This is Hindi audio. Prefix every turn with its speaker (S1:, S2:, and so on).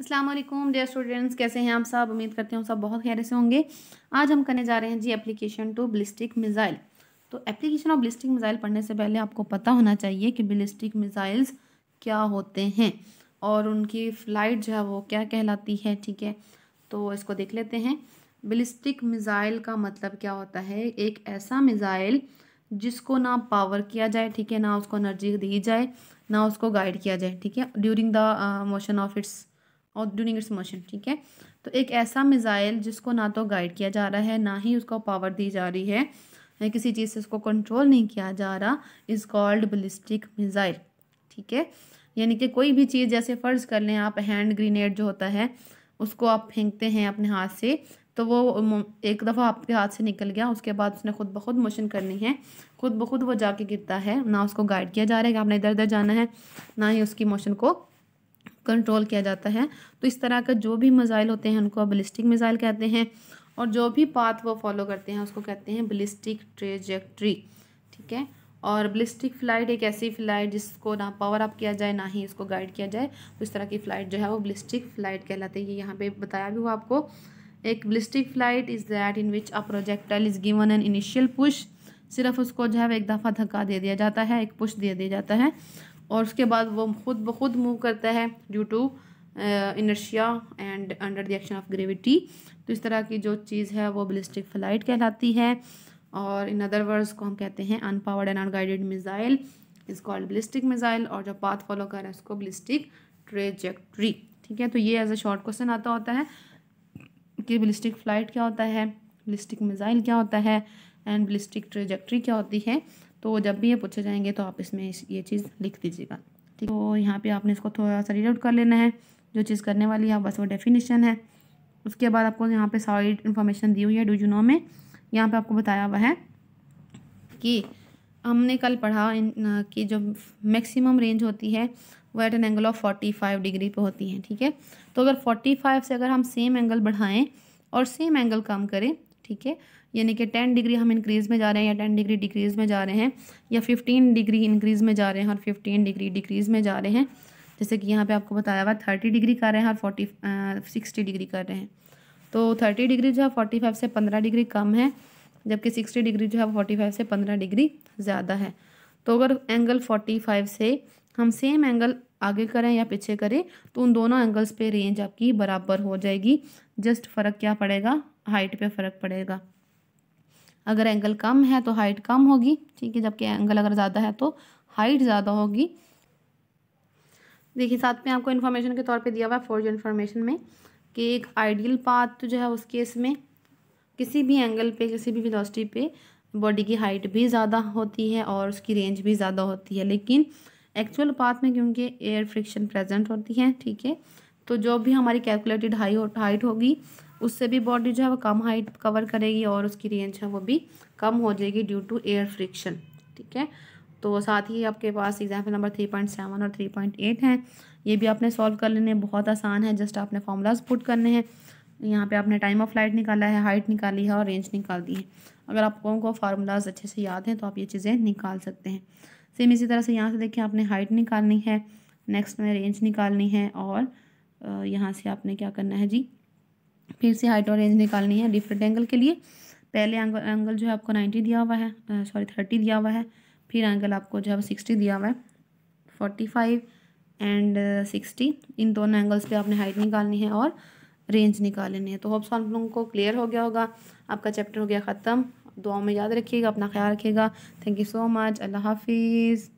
S1: असलम डेयर स्टूडेंट्स कैसे हैं आप सब उम्मीद करते हैं सब बहुत खैर से होंगे आज हम करने जा रहे हैं जी एप्लीकेशन टू बिलिस्टिक मिज़ाइल तो एप्लीकेशन ऑफ बिलिस्टिक मिज़ाइल पढ़ने से पहले आपको पता होना चाहिए कि बिलिस्टिक मिज़ाइल्स क्या होते हैं और उनकी फ़्लाइट जो है वो क्या कहलाती है ठीक है तो इसको देख लेते हैं बिलिस्टिक मिज़ाइल का मतलब क्या होता है एक ऐसा मिज़ाइल जिसको ना पावर किया जाए ठीक है ना उसको एनर्जी दी जाए ना उसको गाइड किया जाए ठीक है during the motion of its और ड्यूरिंग इट्स मोशन ठीक है तो एक ऐसा मिज़ाइल जिसको ना तो गाइड किया जा रहा है ना ही उसको पावर दी जा रही है किसी चीज़ से उसको कंट्रोल नहीं किया जा रहा इज़ कॉल्ड बलिस्टिक मिज़ाइल ठीक है यानी कि कोई भी चीज़ जैसे फ़र्ज़ कर लें आप हैंड ग्रेनेड जो होता है उसको आप फेंकते हैं अपने हाथ से तो वो एक दफ़ा आपके हाथ से निकल गया उसके बाद उसने खुद ब खुद मोशन करनी है खुद ब खुद वो जाके गिरता है ना उसको गाइड किया जा रहा है कि आपने इधर उधर जाना है ना ही उसकी मोशन को कंट्रोल किया जाता है तो इस तरह का जो भी मिज़ाइल होते हैं उनको बलिस्टिक मिज़ाइल कहते हैं और जो भी पाथ वो फॉलो करते हैं उसको कहते हैं बलिस्टिक ट्रेजेक्ट्री ठीक है और बलिस्टिक फ़्लाइट एक ऐसी फ़्लाइट जिसको ना पावर अप किया जाए ना ही इसको गाइड किया जाए तो इस तरह की फ़्लाइट जो है वो बलिस्टिक फ़्लाइट कहलाती है ये यहाँ पे बताया भी हुआ आपको एक ballistic flight is that in which a projectile is given an initial push सिर्फ उसको जो है वो एक दफ़ा धक्का दे दिया जाता है एक पुश दे दिया जाता है और उसके बाद वो खुद ब खुद मूव करता है due to inertia and under the action of gravity तो इस तरह की जो चीज़ है वो बलिस्टिक फ्लाइट कहलाती है और इन अदर वर्ड्स को हम कहते हैं unpowered and unguided missile is called ballistic missile और जो पाथ फॉलो कर रहा है उसको बलिस्टिक ट्रेजेक्ट्री ठीक है तो ये एज अ शॉर्ट क्वेश्चन आता होता है कि बलिस्टिक फ्लाइट क्या होता है बलिस्टिक मिज़ाइल क्या होता है एंड बलिस्टिक ट्रेजेक्ट्री क्या होती है तो जब भी ये पूछे जाएंगे तो आप इसमें ये चीज़ लिख दीजिएगा ठीक तो यहाँ पे आपने इसको थोड़ा सा रीड आउट कर लेना है जो चीज़ करने वाली है बस वो डेफिनेशन है उसके बाद आपको यहाँ पे सारी इन्फॉर्मेशन दी हुई है डू यू नो में यहाँ पे आपको बताया हुआ है कि हमने कल पढ़ा इन कि जो मैक्सिमम रेंज होती है वो at an angle of forty five degree पर होती है ठीक है तो अगर फोर्टी फाइव से अगर हम सेम एंगल बढ़ाएँ और सेम एंगल कम करें ठीक है यानी कि टेन डिग्री हम इंक्रीज़ में जा रहे हैं या टेन डिग्री डिक्रीज़ में जा रहे हैं या फिफ्टीन डिग्री इंक्रीज़ में जा रहे हैं और फिफ्टीन डिग्री डिक्रीज़ में जा रहे हैं जैसे कि यहाँ पे आपको बताया हुआ थर्टी डिग्री कर रहे हैं और फोर्टी सिक्सटी डिग्री कर रहे हैं तो थर्टी डिग्री जो है फोर्टी फाइव से पंद्रह डिग्री कम है जबकि सिक्सटी डिग्री जो है फोर्टी फाइव से पंद्रह डिग्री ज़्यादा है तो अगर एंगल फोर्टी फाइव से हम सेम एंगल आगे करें या पीछे करें तो उन दोनों एंगल्स पे रेंज आपकी बराबर हो जाएगी जस्ट फ़र्क क्या पड़ेगा हाइट पे फ़र्क पड़ेगा अगर एंगल कम है तो हाइट कम होगी ठीक है जबकि एंगल अगर ज़्यादा है तो हाइट ज़्यादा होगी देखिए साथ में आपको इन्फॉर्मेशन के तौर पे दिया हुआ है फोर्ज इन्फॉर्मेशन में कि एक आइडियल पाथ जो है उस केस में किसी भी एंगल पे किसी भी वेलोसिटी पे बॉडी की हाइट भी ज़्यादा होती है और उसकी रेंज भी ज़्यादा होती है लेकिन एक्चुअल पाथ में क्योंकि एयर फ्रिक्शन प्रेजेंट होती है ठीक है तो जो भी हमारी कैलकुलेटेड हाई हाइट होगी उससे भी बॉडी जो है वो कम हाइट कवर करेगी और उसकी रेंज है वो भी कम हो जाएगी ड्यू टू एयर फ्रिक्शन ठीक है तो साथ ही आपके पास example number three point seven और थ्री पॉइंट एट हैं ये भी आपने सॉल्व कर लेने बहुत आसान है जस्ट आपने फॉर्मूलाज पुट करने हैं यहाँ पे आपने टाइम ऑफ फ्लाइट निकाला है हाइट निकाली है और रेंज निकाल दी है अगर आप लोगों को फार्मूलाज अच्छे से याद हैं तो आप ये चीज़ें निकाल सकते हैं सेम इसी तरह से यहाँ से देखिए आपने हाइट निकालनी है नेक्स्ट में रेंज निकालनी है और यहाँ से आपने क्या करना है जी फिर से हाइट और रेंज निकालनी है डिफरेंट एंगल के लिए पहले एंगल एंगल जो है आपको नाइन्टी दिया हुआ है सॉरी थर्टी दिया हुआ है फिर एंगल आपको जो है सिक्सटी दिया हुआ है फोर्टी फाइव एंड सिक्सटी इन दोनों एंगल्स पे आपने हाइट निकालनी है और रेंज निकालनी है तो होप्स आप लोगों को क्लियर हो गया होगा आपका चैप्टर हो गया ख़त्म दुआओं में याद रखिएगा अपना ख्याल रखिएगा थैंक यू सो मच अल्लाह हाफिज़